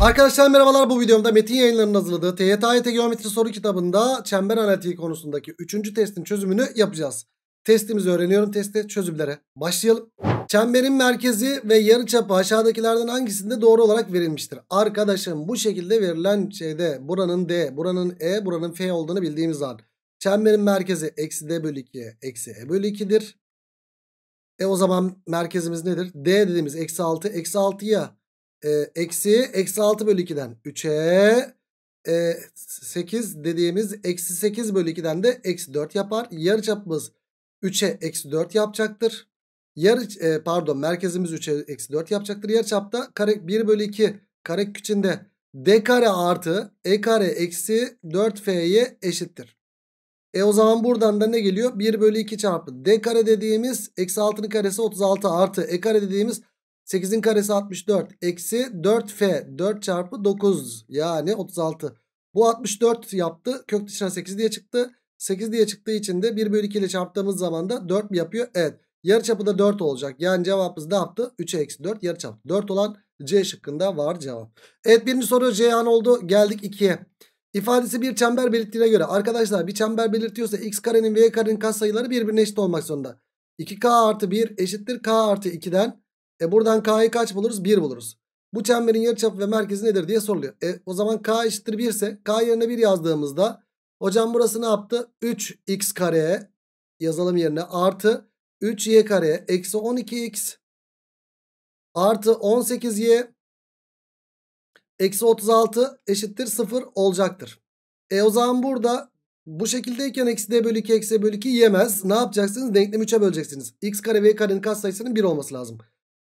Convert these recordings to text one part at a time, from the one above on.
Arkadaşlar merhabalar bu videomda Metin yayınlarının hazırladığı TYT Geometri soru kitabında çember analitiği konusundaki 3. testin çözümünü yapacağız. Testimizi öğreniyorum testte çözümlere başlayalım. Çemberin merkezi ve yarıçapı aşağıdakilerden hangisinde doğru olarak verilmiştir? Arkadaşım bu şekilde verilen şeyde buranın D, buranın E, buranın F olduğunu bildiğimiz an. Çemberin merkezi eksi D bölü 2, eksi E bölü 2'dir. E o zaman merkezimiz nedir? D dediğimiz eksi 6, eksi 6'ya e, eksi eksi 6 bölü 2'den 3'e e, 8 dediğimiz eksi 8 bölü 2'den de eksi 4 yapar. yarı Yarıçapımız 3'e eksi 4 yapacaktır. Yarı, e, pardon merkezimiz 3'e eksi 4 yapacaktır. Yarıçapta kare 1 bölü 2 kare içinde d kare artı e kare eksi 4f'ye eşittir. E o zaman buradan da ne geliyor? 1 bölü 2 çarpı d kare dediğimiz eksi 6'nın karesi 36 artı e kare dediğimiz 8'in karesi 64. Eksi 4f. 4 çarpı 9. Yani 36. Bu 64 yaptı. Kök dışına 8 diye çıktı. 8 diye çıktığı için de 1 bölü 2 ile çarptığımız zaman da 4 mi yapıyor? Evet. yarı çapı da 4 olacak. Yani cevabımız ne yaptı? 3 eksi 4 yarı çapı 4 olan C şıkkında var cevap. Evet birinci soru C Ceyhan oldu. Geldik 2'ye. İfadesi bir çember belirttiğine göre arkadaşlar bir çember belirtiyorsa x karenin ve y karenin katsayıları birbirine eşit olmak zorunda. 2k artı 1 eşittir k artı 2'den e buradan K'yı kaç buluruz? 1 buluruz. Bu çemberin yarıçapı ve merkezi nedir diye soruluyor. E o zaman K eşittir 1 ise K yerine 1 yazdığımızda hocam burası ne yaptı? 3x kareye yazalım yerine artı 3y kare eksi 12x artı 18y eksi 36 eşittir 0 olacaktır. E o zaman burada bu şekildeyken eksi d bölü 2 eksi bölü 2 yemez. Ne yapacaksınız? Denklemi 3'e böleceksiniz. x kare ve y karenin katsayısının 1 olması lazım.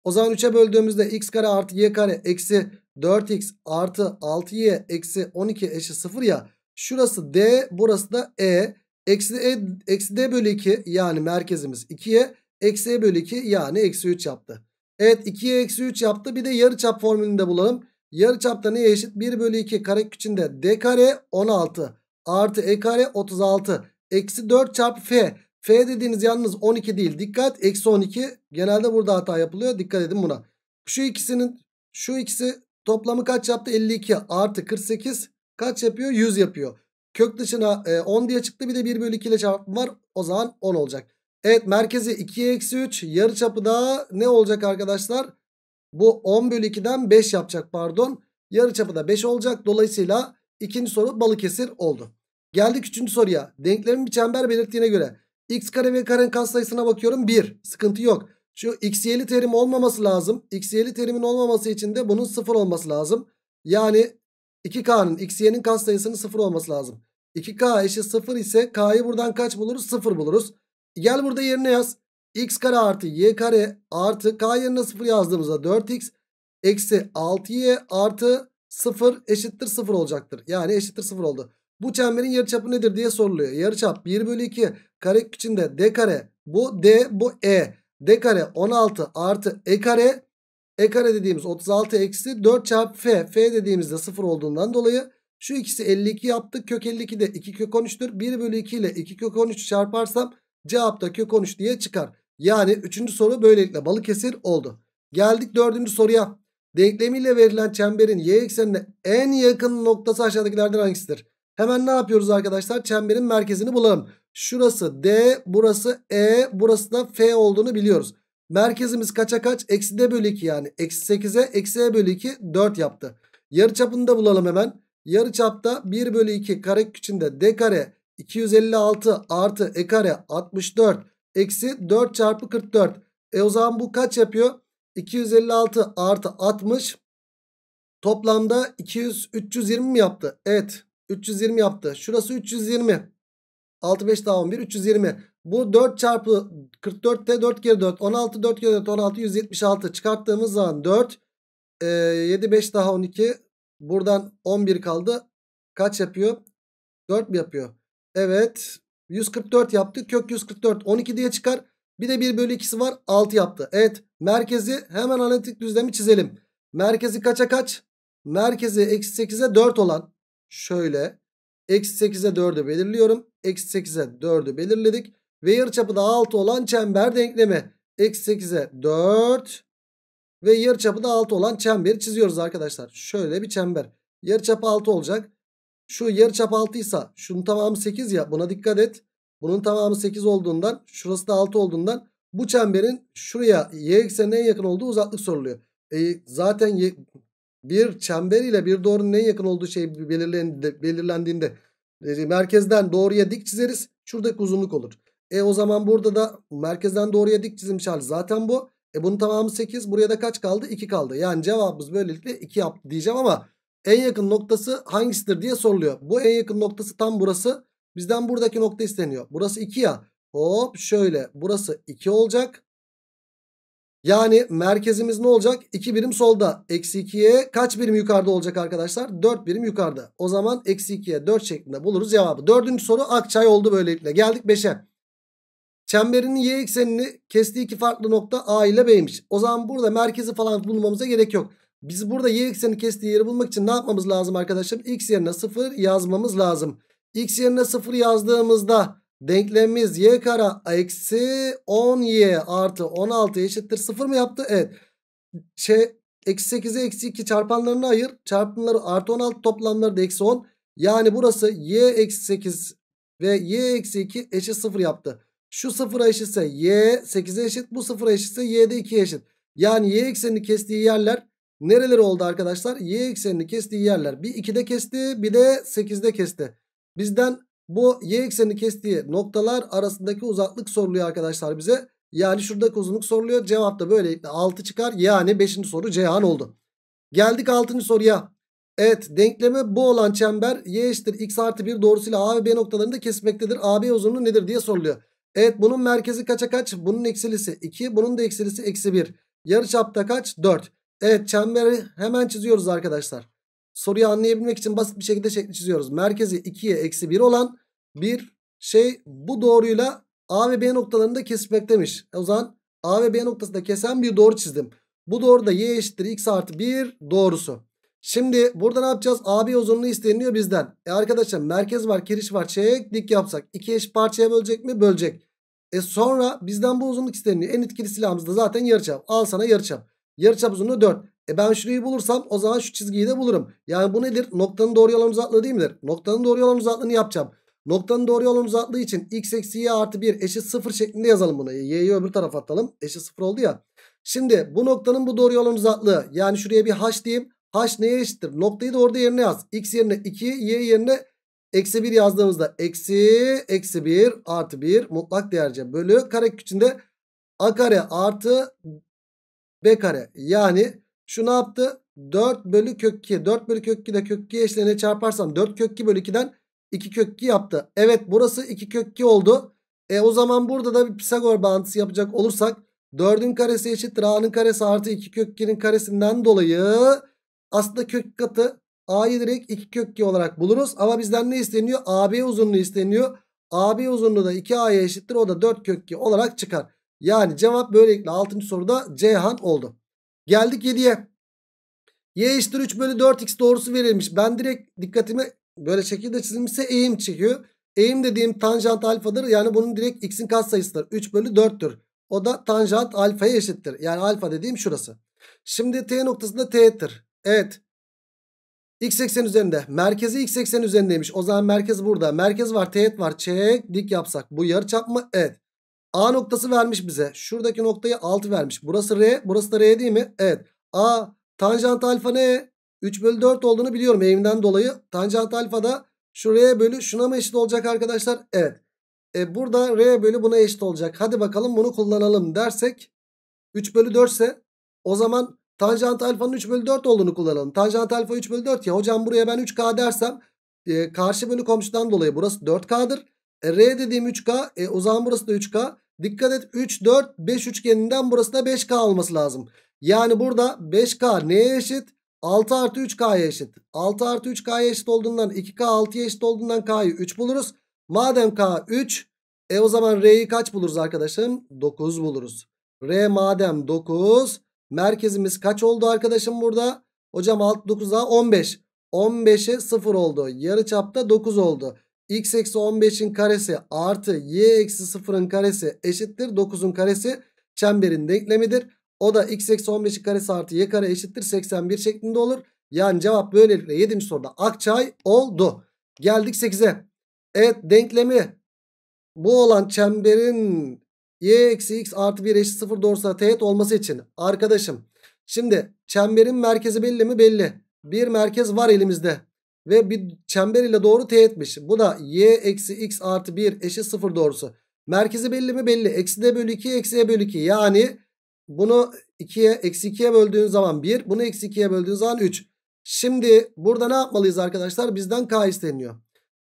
O zaman 3'e böldüğümüzde x kare artı y kare eksi 4x artı 6y eksi 12 eşit 0 ya. Şurası d burası da e. Eksi, e, eksi d bölü 2 yani merkezimiz 2'ye. Eksi e bölü 2 yani eksi 3 yaptı. Evet 2'ye eksi 3 yaptı. Bir de yarıçap formülünü de bulalım. Yarıçapta neye eşit? 1 bölü 2 kare içinde d kare 16 artı e kare 36 eksi 4 çarpı f. F dediğiniz yalnız 12 değil. Dikkat eksi 12. Genelde burada hata yapılıyor. Dikkat edin buna. Şu ikisinin şu ikisi toplamı kaç yaptı? 52 artı 48 kaç yapıyor? 100 yapıyor. Kök dışına e, 10 diye çıktı. Bir de 1 bölü 2 ile çarpım var. O zaman 10 olacak. Evet merkezi 2 eksi 3. Yarı çapı da ne olacak arkadaşlar? Bu 10 bölü 2'den 5 yapacak pardon. Yarı çapı da 5 olacak. Dolayısıyla ikinci soru Balıkesir oldu. Geldik üçüncü soruya. Denklemin bir çember belirttiğine göre X kare ve karenin katsayısına bakıyorum 1. Sıkıntı yok. Şu x terim olmaması lazım. X terimin olmaması için de bunun 0 olması lazım. Yani 2K'nın x y'nin katsayısının 0 olması lazım. 2K eşit 0 ise K'yı buradan kaç buluruz? 0 buluruz. Gel burada yerine yaz. X kare artı Y kare artı K yerine 0 yazdığımızda 4X eksi 6Y artı 0 eşittir 0 olacaktır. Yani eşittir 0 oldu. Bu çemberin yarıçapı nedir diye soruluyor. Yarıçap 1 bölü 2 kare içinde d kare bu d bu e. d kare 16 artı e kare. E kare dediğimiz 36 eksi 4 çarpı f. f dediğimizde 0 olduğundan dolayı şu ikisi 52 yaptı. Kök 52 de 2 kök 13'tür. 1 bölü 2 ile 2 kök 13 çarparsam cevap da kök 13 diye çıkar. Yani 3. soru böylelikle Balıkesir oldu. Geldik 4. soruya. Denklemiyle verilen çemberin y eksenine en yakın noktası aşağıdakilerden hangisidir? Hemen ne yapıyoruz arkadaşlar? Çemberin merkezini bulalım. Şurası D, burası E, burası da F olduğunu biliyoruz. Merkezimiz kaça kaç? Eksi D bölü 2 yani. Eksi 8'e eksi E bölü 2 4 yaptı. Yarı çapını da bulalım hemen. Yarı çapta 1 bölü 2 kare küçüğünde D kare 256 artı E kare 64 eksi 4 çarpı 44. E o zaman bu kaç yapıyor? 256 artı 60 toplamda 200 320 mi yaptı? Evet 320 yaptı. Şurası 320. 6 5 daha 11 320. Bu 4 çarpı 44 de 4 geri 4. 16 4 geri 4 16 176 çıkarttığımız zaman 4 e, 7 5 daha 12 buradan 11 kaldı. Kaç yapıyor? 4 mi yapıyor? Evet 144 yaptı. Kök 144 12 diye çıkar. Bir de 1 bölü 2'si var 6 yaptı. Evet merkezi hemen analitik düzlemi çizelim. Merkezi kaça kaç? Merkezi eksi 8'e 4 olan Şöyle eksi 8'e 4'ü belirliyorum. Eksi 8'e 4'ü belirledik. Ve yarıçapı da 6 olan çember denklemi. Eksi 8'e 4 ve yarıçapı da 6 olan çemberi çiziyoruz arkadaşlar. Şöyle bir çember. Yarıçapı 6 olacak. Şu yarıçap 6 ise şunun tamamı 8 ya buna dikkat et. Bunun tamamı 8 olduğundan şurası da 6 olduğundan bu çemberin şuraya y eksenine en yakın olduğu uzaklık soruluyor. E, zaten y, bir çember ile bir doğrunun en yakın olduğu şey belirlendiğinde e, merkezden doğruya dik çizeriz. Şuradaki uzunluk olur. E o zaman burada da merkezden doğruya dik çizilmiş hal zaten bu. E bunun tamamı 8. Buraya da kaç kaldı? 2 kaldı. Yani cevabımız böylelikle 2 yaptı diyeceğim ama en yakın noktası hangisidir diye soruluyor. Bu en yakın noktası tam burası. Bizden buradaki nokta isteniyor. Burası 2 ya. Hop şöyle. Burası 2 olacak. Yani merkezimiz ne olacak? 2 birim solda. Eksi 2'ye kaç birim yukarıda olacak arkadaşlar? 4 birim yukarıda. O zaman eksi 2'ye 4 şeklinde buluruz cevabı. Dördüncü soru Akçay oldu böylelikle. Geldik 5'e. Çemberin y eksenini kestiği iki farklı nokta A ile B'ymiş. O zaman burada merkezi falan bulmamıza gerek yok. Biz burada y eksenini kestiği yeri bulmak için ne yapmamız lazım arkadaşlar? X yerine 0 yazmamız lazım. X yerine 0 yazdığımızda Denklemimiz y kara eksi 10y artı 16 eşittir 0 mı yaptı? Evet. Şey, eksi 8'e eksi 2 çarpanlarını ayır. Çarpımları artı 16 toplamları da eksi 10. Yani burası y eksi 8 ve y eksi 2 eşit 0 yaptı. Şu 0'a eşitse y 8'e eşit. Bu 0'a eşitse y de 2'ye eşit. Yani y eksenini kestiği yerler nereleri oldu arkadaşlar? Y eksenini kestiği yerler. Bir 2'de kesti bir de 8'de kesti. Bizden bu y ekseni kestiği noktalar arasındaki uzaklık soruluyor arkadaşlar bize. Yani şuradaki uzunluk soruluyor. Cevap da böylelikle 6 çıkar. Yani 5. soru Ceyhan oldu. Geldik 6. soruya. Evet denkleme bu olan çember y eşittir x artı 1 doğrusuyla a ve b noktalarını da kesmektedir. AB uzunluğu nedir diye soruluyor. Evet bunun merkezi kaça kaç? Bunun eksilisi 2. Bunun da eksilisi eksi 1. Yarıçapta kaç? 4. Evet çemberi hemen çiziyoruz arkadaşlar. Soruyu anlayabilmek için basit bir şekilde şekli çiziyoruz. Merkezi 2'ye eksi 1 olan bir şey bu doğruyla A ve B noktalarını da demiş e, O zaman A ve B noktasında kesen bir doğru çizdim. Bu doğru da y eşittir x artı 1 doğrusu. Şimdi burada ne yapacağız? AB uzunluğu isteniliyor bizden. E arkadaşlar merkez var, kiriş var. Çeyrek dik yapsak. iki eş parçaya bölecek mi? Bölecek. E sonra bizden bu uzunluk isteniliyor. En etkili silahımız da zaten yarıçap. Al sana yarıçap. Yarıçap uzunluğu 4. E ben şurayı bulursam o zaman şu çizgiyi de bulurum. Yani bu nedir? Noktanın doğru yalan uzaklığı değil midir? Noktanın doğru yalan uzaklığını yapacağım. Noktanın doğru yolun uzattığı için x eksi y artı 1 eşit 0 şeklinde yazalım bunu. Y'yi öbür tarafa atalım. Eşit 0 oldu ya. Şimdi bu noktanın bu doğru yolun uzaklığı. Yani şuraya bir h diyeyim. H neye eşittir? Noktayı da orada yerine yaz. X yerine 2, Y yerine eksi 1 yazdığımızda eksi, eksi 1 artı 1 mutlak değerce bölü kare içinde A kare artı B kare. Yani şu ne yaptı? 4 bölü kök 2. 4 bölü kök 2'de kök 2 eşlene çarparsam 4 kök 2 bölü 2'den 2 kök 2 yaptı. Evet burası 2 kök 2 oldu. E o zaman burada da bir Pisagor bağıntısı yapacak olursak 4'ün karesi eşittir a'nın karesi artı 2 kök 2'nin karesinden dolayı aslında kök katı a'yı direkt 2 kök 2 olarak buluruz. Ama bizden ne isteniyor? AB uzunluğu isteniyor. AB uzunluğu da 2a'ya eşittir. O da 4 kök 2 olarak çıkar. Yani cevap böylelikle 6. soruda Ceyhan oldu. Geldik 7'ye. Y eşittir 3 bölü 4x doğrusu verilmiş. Ben direkt dikkatimi böyle şekilde çizilmişse eğim çıkıyor. Eğim dediğim tanjant alfadır. Yani bunun direkt x'in katsayısıdır. 3 bölü 4'tür. O da tanjant alfaya eşittir. Yani alfa dediğim şurası. Şimdi t noktasında t'tir. Evet. X eksen üzerinde. Merkezi x eksen üzerindeymiş. O zaman merkez burada. Merkez var. Teğet var. Çek dik yapsak. Bu yarı çap mı? Evet. A noktası vermiş bize. Şuradaki noktayı 6 vermiş. Burası R. Burası da R değil mi? Evet. A tanjant alfa ne? 3 bölü 4 olduğunu biliyorum evimden dolayı. Tanjant alfa da şuraya bölü şuna mı eşit olacak arkadaşlar? Evet. E burada r bölü buna eşit olacak. Hadi bakalım bunu kullanalım dersek 3 bölü 4 ise o zaman tanjant alfanın 3 bölü 4 olduğunu kullanalım. Tanjant alfa 3 bölü 4 ya hocam buraya ben 3k dersem e, karşı bölü komşudan dolayı burası 4k'dır. E, r dediğim 3k e, o zaman burası da 3k. Dikkat et 3 4 5 üçgeninden burası da 5k olması lazım. Yani burada 5k neye eşit? 6 artı 3K'ya eşit. 6 artı 3K'ya eşit olduğundan 2K 6'ya eşit olduğundan K'yı 3 buluruz. Madem K 3 e o zaman R'yi kaç buluruz arkadaşım? 9 buluruz. R madem 9 merkezimiz kaç oldu arkadaşım burada? Hocam 6 9 daha 15. 15'e 0 oldu. Yarı çapta 9 oldu. X eksi 15'in karesi artı Y eksi 0'ın karesi eşittir. 9'un karesi çemberin denklemidir. O da x eksi 15'in karesi artı y kare eşittir 81 şeklinde olur. Yani cevap böylelikle 7. soruda akçay oldu. Geldik 8'e. Evet denklemi bu olan çemberin y eksi x artı 1 eşit 0 doğrusuna teğet olması için. Arkadaşım şimdi çemberin merkezi belli mi? Belli. Bir merkez var elimizde. Ve bir çember ile doğru teğetmiş. Bu da y eksi x artı 1 eşit 0 doğrusu. Merkezi belli mi? Belli. Eksi d bölü 2 eksi e bölü 2. Yani bunu 2'ye eksi 2'ye böldüğün zaman 1. Bunu eksi 2'ye böldüğün zaman 3. Şimdi burada ne yapmalıyız arkadaşlar? Bizden k isteniyor.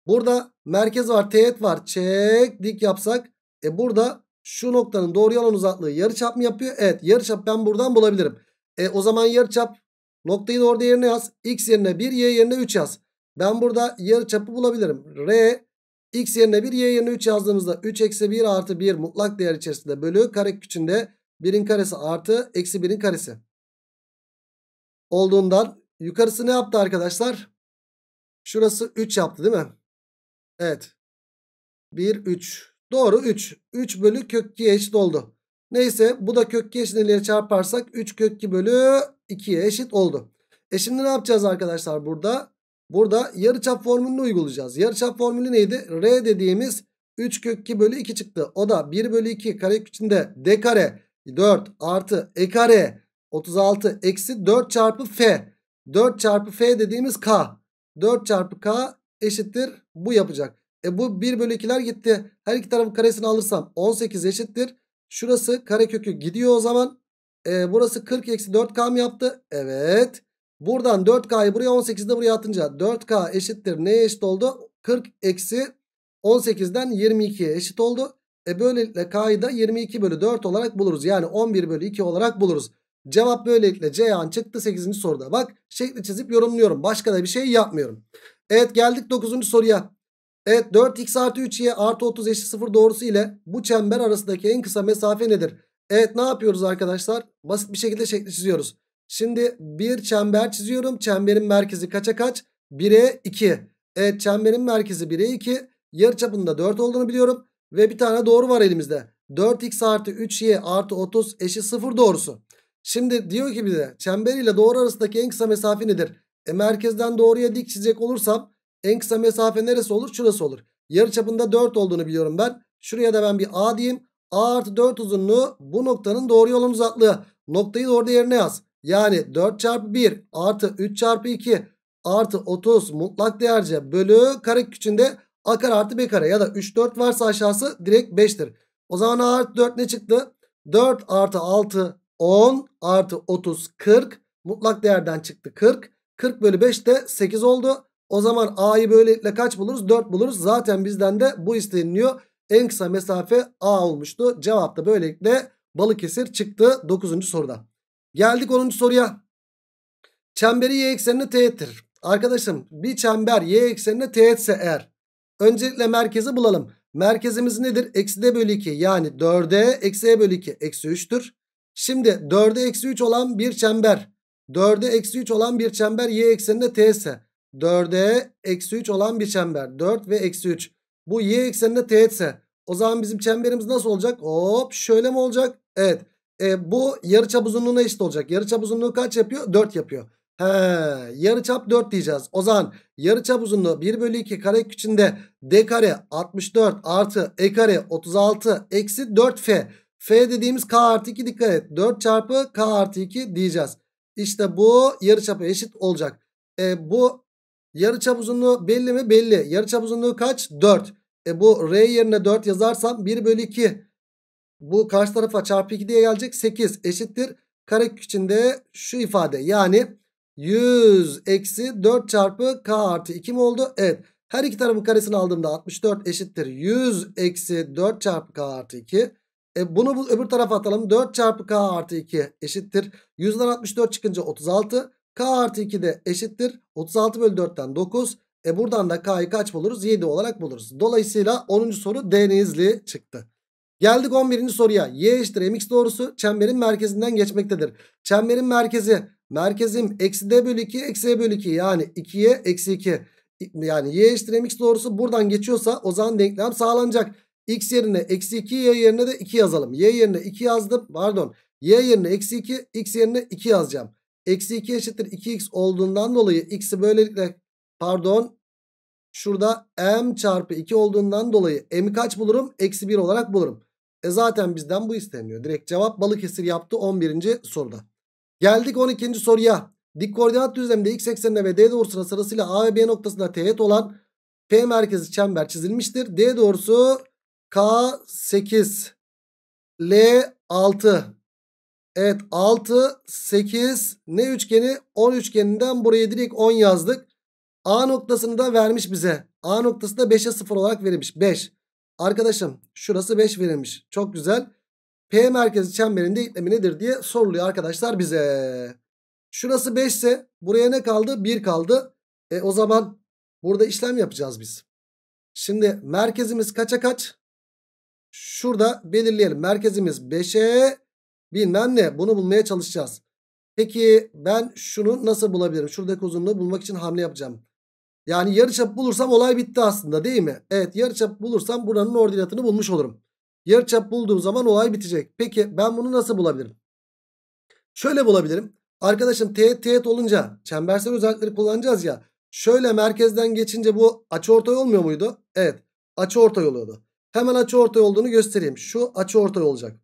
Burada merkez var teğet var. Çek dik yapsak. E burada şu noktanın doğru yalan uzaklığı yarıçap mı yapıyor? Evet yarıçap ben buradan bulabilirim. E o zaman yarıçap noktayı da yerine yaz. X yerine 1 Y yerine 3 yaz. Ben burada yarıçapı bulabilirim. R X yerine 1 Y yerine 3 yazdığımızda 3 eksi 1 artı 1 mutlak değer içerisinde bölü kare küçüğünde 1'in karesi artı eksi 1'in karesi. Olduğundan yukarısı ne yaptı arkadaşlar? Şurası 3 yaptı değil mi? Evet. 1, 3. Doğru 3. 3 bölü kök 2'ye eşit oldu. Neyse bu da kök 2 eşitliğiyle çarparsak 3 kök 2 bölü 2'ye eşit oldu. E şimdi ne yapacağız arkadaşlar burada? Burada yarıçap formülünü uygulayacağız. Yarıçap formülü neydi? R dediğimiz 3 kök 2 bölü 2 çıktı. O da 1 bölü 2 kare içinde d kare 4 artı e kare 36 eksi 4 çarpı f. 4 çarpı f dediğimiz k. 4 çarpı k eşittir bu yapacak. E bu 1 bölü 2'ler gitti. Her iki tarafın karesini alırsam 18 eşittir. Şurası karekökü gidiyor o zaman. E, burası 40 eksi 4k mı yaptı? Evet. Buradan 4k'yı buraya 18'i de buraya atınca 4k eşittir. Neye eşit oldu? 40 eksi 18'den 22'ye eşit oldu. E böylelikle K'yı da 22 bölü 4 olarak buluruz. Yani 11 bölü 2 olarak buluruz. Cevap böylelikle Ceyhan çıktı 8. soruda. Bak şekli çizip yorumluyorum. Başka da bir şey yapmıyorum. Evet geldik 9. soruya. Evet 4x artı 3y artı 30 eşit 0 doğrusu ile bu çember arasındaki en kısa mesafe nedir? Evet ne yapıyoruz arkadaşlar? Basit bir şekilde şekli çiziyoruz. Şimdi bir çember çiziyorum. Çemberin merkezi kaça kaç? 1'e 2. Evet çemberin merkezi 1'e 2. Yarıçapında 4 olduğunu biliyorum. Ve bir tane doğru var elimizde. 4x artı 3y artı 30 eşit 0 doğrusu. Şimdi diyor ki bize çember ile doğru arasındaki en kısa mesafe nedir? E merkezden doğruya dik çizecek olursam en kısa mesafe neresi olur? Şurası olur. Yarı çapında 4 olduğunu biliyorum ben. Şuraya da ben bir A diyeyim. A artı 4 uzunluğu bu noktanın doğru yolun uzaklığı. Noktayı doğru yerine yaz. Yani 4 çarpı 1 artı 3 çarpı 2 artı 30 mutlak değerce bölü kare küçüğünde A kare artı B kare ya da 3 4 varsa aşağısı direkt 5'tir. O zaman A artı 4 ne çıktı? 4 artı 6 10 artı 30 40 mutlak değerden çıktı 40. 40 bölü 5 de 8 oldu. O zaman A'yı böylelikle kaç buluruz? 4 buluruz. Zaten bizden de bu isteniliyor. En kısa mesafe A olmuştu. Cevap da böylelikle Balıkesir çıktı 9. soruda. Geldik 10. soruya. Çemberi y eksenine teğettir. Arkadaşım bir çember y eksenine teğetse eğer Öncelikle merkezi bulalım. Merkezimiz nedir? Eksi d bölü 2 yani 4'e eksi e bölü 2 eksi 3'tür. Şimdi 4'e eksi 3 olan bir çember. 4'e eksi 3 olan bir çember y ekseninde t ise. 4'e eksi 3 olan bir çember. 4 ve eksi 3. Bu y ekseninde t ise. O zaman bizim çemberimiz nasıl olacak? Hop şöyle mi olacak? Evet. E, bu yarıçap uzunluğuna eşit olacak. Yarıçap uzunluğu kaç yapıyor? 4 yapıyor. He, yarı çap 4 diyeceğiz. O zaman yarı çap uzunluğu 1 bölü 2 kare içinde d kare 64 artı e kare 36 eksi 4f. F dediğimiz k artı 2 dikkat et. 4 çarpı k artı 2 diyeceğiz. İşte bu yarı çapı eşit olacak. E, bu yarı çap uzunluğu belli mi? Belli. Yarı çap uzunluğu kaç? 4. E, bu r yerine 4 yazarsam 1 bölü 2. Bu karşı tarafa çarpı 2 diye gelecek. 8 eşittir. Kare içinde şu ifade yani 100 eksi 4 çarpı k artı 2 mi oldu? Evet. Her iki tarafın karesini aldığımda 64 eşittir. 100 eksi 4 çarpı k artı 2. E bunu bu, öbür tarafa atalım. 4 çarpı k artı 2 eşittir. 100'den 64 çıkınca 36. k artı 2 de eşittir. 36 bölü 4'ten 9. E buradan da k'yı kaç buluruz? 7 olarak buluruz. Dolayısıyla 10. soru denizli çıktı. Geldik 11. soruya. Y eşittir mx doğrusu çemberin merkezinden geçmektedir. Çemberin merkezi Merkezim eksi d bölü 2 eksi e bölü 2 yani 2'ye eksi 2. Yani y eşittir mx doğrusu buradan geçiyorsa o zaman denklem sağlanacak. x yerine eksi 2 y yerine de 2 yazalım. y yerine 2 yazdım pardon. y yerine eksi 2 x yerine 2 yazacağım. Eksi 2 eşittir 2x olduğundan dolayı x'i böylelikle pardon şurada m çarpı 2 olduğundan dolayı m'i kaç bulurum? Eksi 1 olarak bulurum. E zaten bizden bu isteniyor. Direkt cevap balık Balıkesir yaptı 11. soruda. Geldik 12. soruya. Dik koordinat düzleminde x eksenine ve d doğrusuna sırasıyla A ve B noktasında teğet olan P merkezi çember çizilmiştir. D doğrusu K8 L6 Evet 6 8 ne üçgeni 10 üçgeninden buraya direkt 10 yazdık. A noktasını da vermiş bize. A noktası da 5'e 0 olarak verilmiş. 5. Arkadaşım şurası 5 verilmiş. Çok güzel. P merkezi çemberinde iklimi nedir diye soruluyor arkadaşlar bize. Şurası 5 ise buraya ne kaldı? 1 kaldı. E o zaman burada işlem yapacağız biz. Şimdi merkezimiz kaça kaç? Şurada belirleyelim. Merkezimiz 5'e bilmem ne. Bunu bulmaya çalışacağız. Peki ben şunu nasıl bulabilirim? Şuradaki uzunluğu bulmak için hamle yapacağım. Yani yarıçap bulursam olay bitti aslında değil mi? Evet yarıçap bulursam buranın ordinatını bulmuş olurum. Yarıçap bulduğum zaman olay bitecek. Peki ben bunu nasıl bulabilirim? Şöyle bulabilirim. Arkadaşım teğet teğet olunca çembersel özellikleri kullanacağız ya. Şöyle merkezden geçince bu açıortay olmuyor muydu? Evet. Açıortay oluyordu. Hemen açıortay olduğunu göstereyim. Şu açıortay olacak.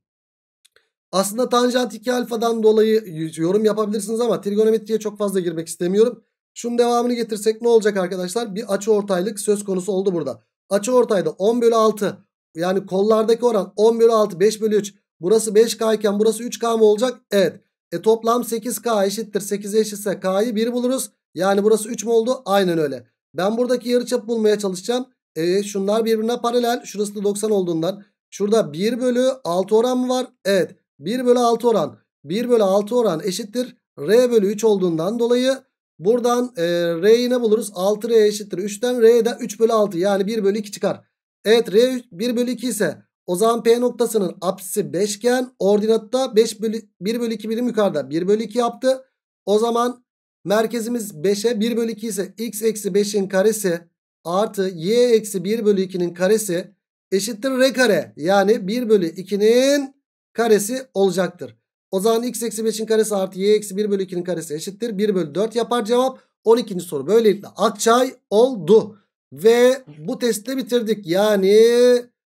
Aslında tanjant 2 alfadan dolayı yorum yapabilirsiniz ama trigonometriye çok fazla girmek istemiyorum. Şunun devamını getirsek ne olacak arkadaşlar? Bir açı ortaylık söz konusu oldu burada. Açı ortayda 10 bölü 6 yani kollardaki oran 10 bölü 6 5 bölü 3. Burası 5K iken burası 3K mı olacak? Evet. E toplam 8K eşittir. 8'e eşitse K'yı 1 buluruz. Yani burası 3 mü oldu? Aynen öyle. Ben buradaki yarıçapı bulmaya çalışacağım. E, şunlar birbirine paralel. Şurası da 90 olduğundan. Şurada 1 bölü 6 oran mı var? Evet. 1 bölü 6 oran. 1 bölü 6 oran eşittir. R bölü 3 olduğundan dolayı buradan e, R'yi ne buluruz? 6R eşittir. 3'ten R'den 3 bölü 6 yani 1 bölü 2 çıkar. Evet R 1 bölü 2 ise o zaman P noktasının apsisi 5 iken da 5 bölü, 1 bölü 2 birim yukarıda 1 bölü 2 yaptı. O zaman merkezimiz 5'e 1 bölü 2 ise x eksi 5'in karesi artı y eksi 1 bölü 2'nin karesi eşittir r kare. Yani 1 bölü 2'nin karesi olacaktır. O zaman x eksi 5'in karesi artı y eksi 1 bölü 2'nin karesi eşittir. 1 bölü 4 yapar cevap. 12. soru böylelikle Akçay oldu. Ve bu testi bitirdik. Yani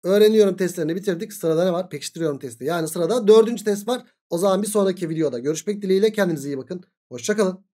öğreniyorum testlerini bitirdik. Sırada ne var? Pekiştiriyorum testi. Yani sırada dördüncü test var. O zaman bir sonraki videoda görüşmek dileğiyle. Kendinize iyi bakın. Hoşçakalın.